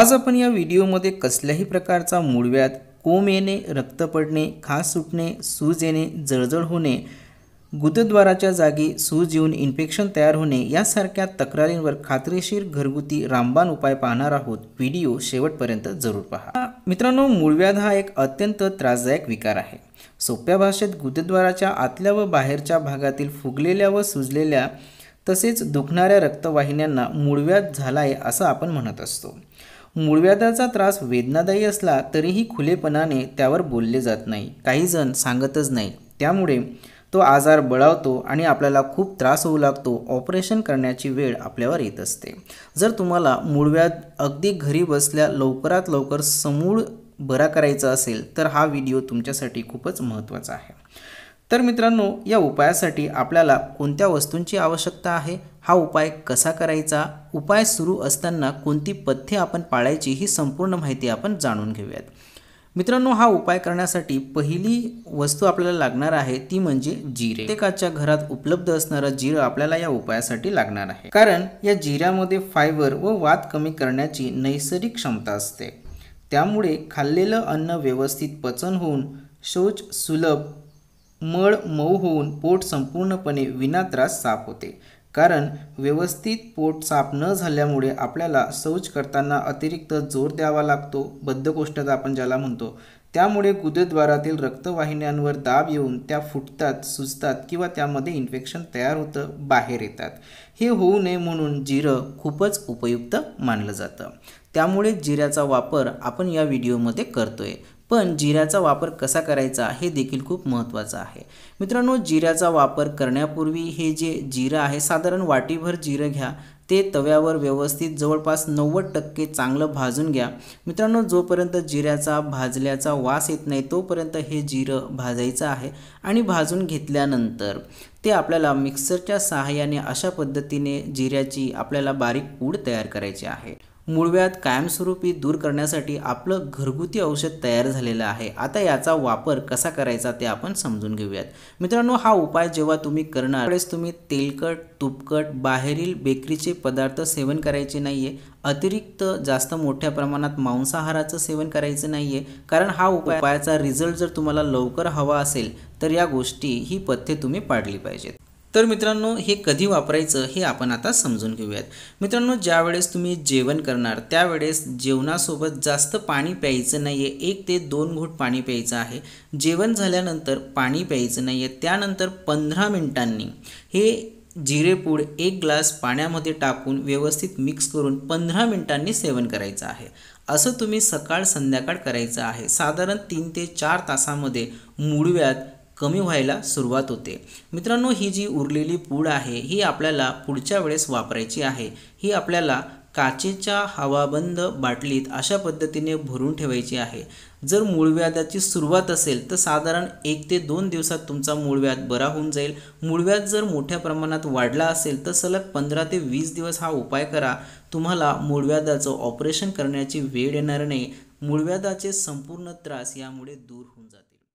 आज आपण या व्हिडिओमध्ये कसल्याही प्रकारचा मूळव्याध कोम येणे रक्त पडणे खास सुटणे सूज येणे जळजळ होणे गुदद्वाराच्या जागी सूज येऊन इन्फेक्शन तयार होणे यासारख्या तक्रारींवर खात्रीशीर घरगुती रामबाण उपाय पाहणार आहोत व्हिडिओ शेवटपर्यंत जरूर पहा मित्रांनो मूळव्याध हा एक अत्यंत त्रासदायक विकार आहे सोप्या भाषेत गुदद्वाराच्या आतल्या व बाहेरच्या भागातील फुगलेल्या व सुजलेल्या तसेच दुखणाऱ्या रक्तवाहिन्यांना मूळव्याध झाला आहे असं आपण म्हणत असतो मूळव्याधाचा त्रास वेदनादायी असला तरीही खुलेपणाने त्यावर बोलले जात नाही काहीजण सांगतच नाही त्यामुळे तो आजार बळावतो आणि आपल्याला खूप त्रास होऊ लागतो ऑपरेशन करण्याची वेळ आपल्यावर येत असते जर तुम्हाला मूळव्याध अगदी घरी बसल्या लवकरात लवकर समूळ बरा करायचा असेल तर हा व्हिडिओ तुमच्यासाठी खूपच महत्त्वाचा आहे तर मित्रांनो या उपायासाठी आपल्याला कोणत्या वस्तूंची आवश्यकता आहे हा उपाय कसा करायचा उपाय सुरू असताना कोणती पथ्ये आपण पाळायची ही संपूर्ण माहिती आपण जाणून घेऊयात मित्रांनो हा उपाय करण्यासाठी पहिली वस्तू आपल्याला लागणार आहे ती म्हणजे जिरे प्रत्येकाच्या घरात उपलब्ध असणारा जिरं आपल्याला या उपायासाठी लागणार आहे कारण या जिऱ्यामध्ये फायबर व वात कमी करण्याची नैसर्गिक क्षमता असते त्यामुळे खाल्लेलं अन्न व्यवस्थित पचन होऊन शौच सुलभ मळ मऊ होऊन पोट संपूर्णपणे विना त्रास साफ होते कारण व्यवस्थित पोट साफ न झाल्यामुळे आपल्याला शौच करताना अतिरिक्त जोर द्यावा लागतो बद्धकोष्ठता आपण ज्याला म्हणतो त्यामुळे गुदद्वारातील रक्तवाहिन्यांवर दाब येऊन त्या फुटतात सुजतात किंवा त्यामध्ये इन्फेक्शन तयार होतं बाहेर येतात हे होऊ नये म्हणून जिरं खूपच उपयुक्त मानलं जातं त्यामुळे जिऱ्याचा वापर आपण या व्हिडिओमध्ये करतोय पण जिऱ्याचा वापर कसा करायचा हे देखील खूप महत्त्वाचं आहे मित्रांनो जिऱ्याचा वापर करण्यापूर्वी हे जे जिरं आहे साधारण वाटीभर जिरं घ्या ते तव्यावर व्यवस्थित जवळपास नव्वद टक्के चांगलं भाजून घ्या मित्रांनो जोपर्यंत जिऱ्याचा भाजल्याचा वास येत नाही तोपर्यंत हे जिरं भाजायचं आहे आणि भाजून घेतल्यानंतर ते आपल्याला मिक्सरच्या सहाय्याने अशा पद्धतीने जिऱ्याची आपल्याला बारीक पूड तयार करायची आहे मूळव्यात कायमस्वरूपी दूर करण्यासाठी आपलं घरगुती औषध तयार झालेलं आहे आता याचा वापर कसा करायचा ते आपण समजून घेऊयात मित्रांनो हा उपाय जेव्हा तुम्ही करणार त्यावेळेस तुम्ही तेलकट तुपकट बाहेरील बेकरीचे पदार्थ सेवन करायचे नाही आहे अतिरिक्त जास्त मोठ्या प्रमाणात मांसाहाराचं सेवन करायचं नाही आहे कारण हा उपाय उपायाचा रिझल्ट जर तुम्हाला लवकर हवा असेल तर या गोष्टी ही पथ्ये तुम्ही पाडली पाहिजेत तर मित्रांनो हे कधी वापरायचं हे आपण आता समजून घेऊयात मित्रांनो ज्यावेळेस तुम्ही जेवण करणार त्यावेळेस जेवणासोबत जास्त पाणी प्यायचं नाही आहे एक ते दोन घोट पाणी प्यायचं आहे जेवण झाल्यानंतर पाणी प्यायचं नाही आहे त्यानंतर पंधरा मिनिटांनी हे जिरेपूड एक ग्लास पाण्यामध्ये टाकून व्यवस्थित मिक्स करून पंधरा मिनिटांनी सेवन करायचं आहे असं तुम्ही सकाळ संध्याकाळ करायचं आहे साधारण तीन ते चार तासामध्ये मुळव्यात कमी व्हायला सुरुवात होते मित्रांनो ही जी उरलेली पूड आहे ही आपल्याला पुढच्या वेळेस वापरायची आहे ही आपल्याला काचेच्या हवाबंद बाटलीत अशा पद्धतीने भरून ठेवायची आहे जर मूळव्याधाची सुरुवात असेल तर साधारण एक ते दोन दिवसात तुमचा मूळव्याध बरा होऊन जाईल मूळव्याध जर मोठ्या प्रमाणात वाढला असेल तर सलग पंधरा ते वीस दिवस हा उपाय करा तुम्हाला मूळव्याधाचं ऑपरेशन करण्याची वेळ येणार नाही मूळव्याधाचे संपूर्ण त्रास यामुळे दूर होऊन जातात